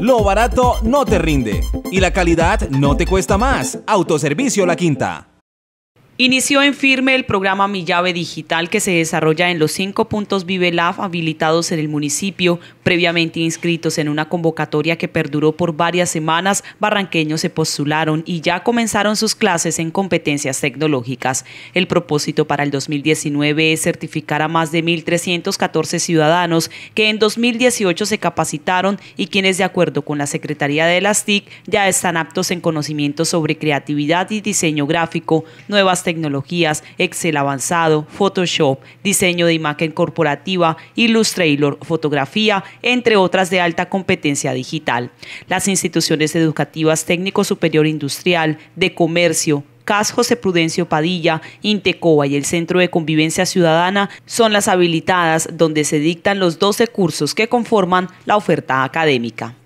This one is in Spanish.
Lo barato no te rinde y la calidad no te cuesta más. Autoservicio La Quinta. Inició en firme el programa Mi Llave Digital que se desarrolla en los cinco puntos ViveLab habilitados en el municipio, previamente inscritos en una convocatoria que perduró por varias semanas. Barranqueños se postularon y ya comenzaron sus clases en competencias tecnológicas. El propósito para el 2019 es certificar a más de 1.314 ciudadanos que en 2018 se capacitaron y quienes de acuerdo con la Secretaría de las TIC ya están aptos en conocimientos sobre creatividad y diseño gráfico, nuevas tecnologías, Excel avanzado, Photoshop, diseño de imagen corporativa, Illustrator, fotografía, entre otras de alta competencia digital. Las instituciones educativas técnico superior industrial, de comercio, CAS José Prudencio Padilla, Intecoa y el Centro de Convivencia Ciudadana son las habilitadas donde se dictan los 12 cursos que conforman la oferta académica.